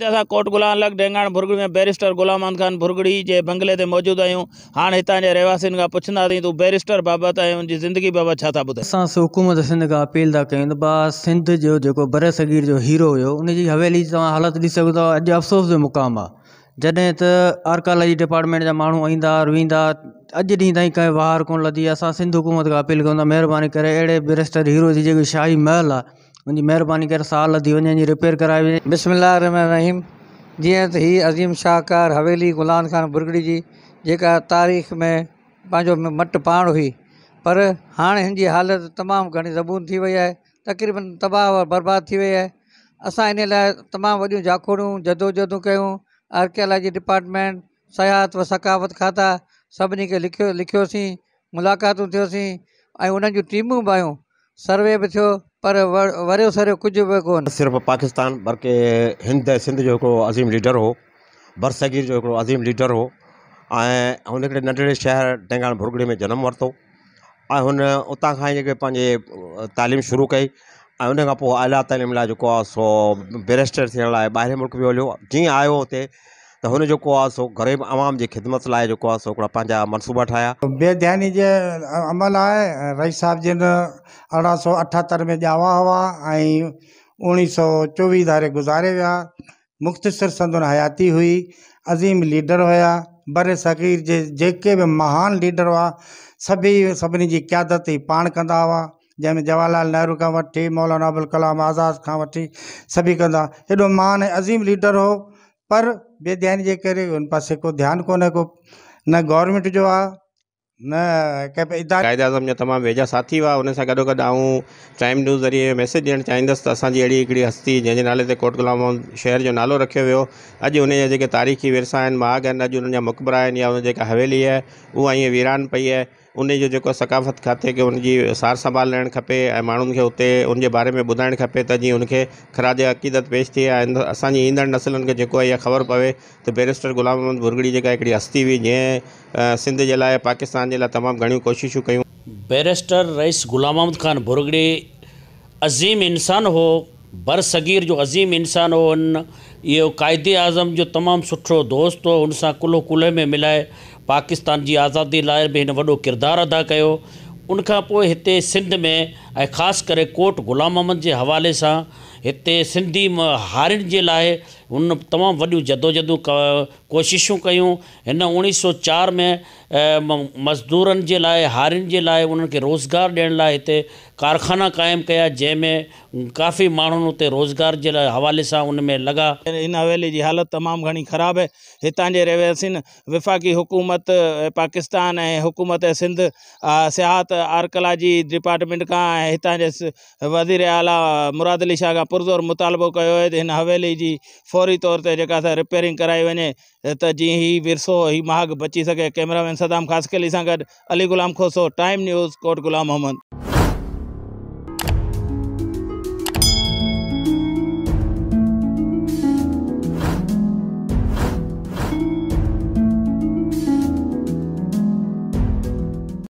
तथा कोट गुलाम लग डेंगान भुर्गड़ी में बैरिस्टर गुलाम गुलामान खान भुर्गड़ी के बंगले ते मौजूद आहियूं हाँ इतने रहवासियों का खां पुछंदा तू बैरिस्टर बाबत ऐं उनकी ज़िंदगी बाबत छा था ॿुधाए हुकूमत सिंध का अपील था कयूं तो भाउ सिंध जो जो बर सगीर जो हीरो हो उनकी हवेली तव्हां हालति ॾिसी सघो था अफ़सोस जो मुक़ाम आ जैसे त आर्कालॉजी डिपार्टमेंट जहाँ मूँ ईंदा रुईंदा अज ढी तीन कंहिं वार को लदी असां सिंध हुकूमत का अपील कयूं था महिरबानी करे बैरिस्टर हीरो जी जेकी शाही महल आ मुझी मेहरबानी कर साल लदी वञे जी रिपेयर कराए बिस्मिल रहीम जी तो हीअ अज़ीम शाहकार हवेली गुलाम ख़ान बुर्गड़ी जी तारीख़ में पंहिंजो मट पाण हुई पर हाँ इन हालत तमाम घनी ज़बून थी वही है तक़रीबन तबाह और बर्बाद थी वही है अस इन लाइ तमाम वो जाखोड़ू जदोजदूं क्यों आर्कियालॉजी डिपार्टमेंट सयाहत व सकाफत खाता सभी के लिखो लिखोसी मुलाक़ातूं थी ऐं उन्हनि जूं टीमूं सर्वे भी थो पर वर सर कुछ भी को सिर्फ पाकिस्तान बल्कि हिंद सिंध जो अज़ीम लीडर हो बरसगीर जो अज़ीम लीडर हो ऐं नंढड़े शहर डेंगान भुरगड़ी में जन्म वरतो ऐं हुन उतां शुरू कई ऐं आला तलीम लाइ जेको सो बेरिस्टर थे लाइ मुल्क भी हलो जी आयो हुते तो उन्हें सो ग़रीब आवाम की ख़िदमत लाए जो सो मनसूबा ठाया बेध्यानी के अमल है रई साहब जिन अरिड़हं सौ अठहत्तर में जावा हुआ ऐं सौ चौवी धारे गुज़ारे वह मुख्तसर संदन हयाती हुई अज़ीम लीडर हुआ बर सगीर जे जेके महान लीडर हुआ सभी सभी की क़्यादत ही पान कंदा हुआ जैमें जवाहरलाल नेहरू का वी मौलाना अबुल कलाम आज़ाद का वी सभी कह एडो महान अज़ीम लीडर हो पर वे बेध्यान जे करे उन पास को ध्यान को न को न गवर्नमेंट जो आ न आज़म जो तमाम वेझा साथी हुआ उन गो गॾोगॾु आऊं टाइम न्यूज़ ज़रिए मैसेज ॾियणु चाहिंदस तो असि अड़ी एक हस्ती जैसे नाले से कोट गुलाम शहर जो नालो रखियो वियो अॼु हुन तारीख़ी विरसा आहिनि अज उन मुकबरा या हुन हवेली है वह ईअं वीरान पी है उन जो सकाफ़त खाते के उनकी सार संभाल रहणु खपे ऐं के खे उन बारे में ॿुधाइणु खपे तो जी उनके ख़राज अक़ीदत पेश थे असंद नसल के जो है ख़बर पवे तो बैरिस्टर ग़ुलाम अहमद बुरगड़ी जी हस्ती हुई जै सिंध के लिए पाकिस्तान के लिए तमाम घड़ी कोशिशों क्यों बैरिस्टर रईस ग़ुलाम अहमद ख़ान भुर्गड़ी अज़ीम इंसान हो बरसगीर जो अज़ीम इंसान हो उन कायदे आज़म जो तमाम सुठो दोस्त हो उन सां कुल्हे में मिलाए पाकिस्तान की आज़ादी लाइ भी हिन वॾो किरदारु अदा कयो उनखां सिंध में खास कर करे कोट ग़ुलाम अहमद के हवाले से इतने सिंधी हारियुनि के लिए उन तमाम वो जदोजदू कोशिशू कयूं हिन सौ चार में मजदूर के लिए हारियुनि के लिए उन्हनि रोज़गार दियण ला इतने कारखाना कायम कया जैमें काफ़ी मानून हुते रोज़गार के हवाले सां उन में लॻा हवेली की हालत तमाम घनी खराब है हितां जे विफ़ाक़ी हुकूमत पाकिस्तान हुकूमत सिंध सियाहत आरकला डिपार्टमेंट का इतना जिस वज़ीर आला मुराद अली शाह का पुरज़ोर मुतालबो किया है इन हवेली जी फौरी तौर पर जो रिपेयरिंग कराई वे तो जी ही विरसो ही महाग बची सके कैमरामैन सदाम ख़ासकेली गुड अली ग़ुलाम खोसो टाइम न्यूज़ कोट ग़ुलाम मोहम्मद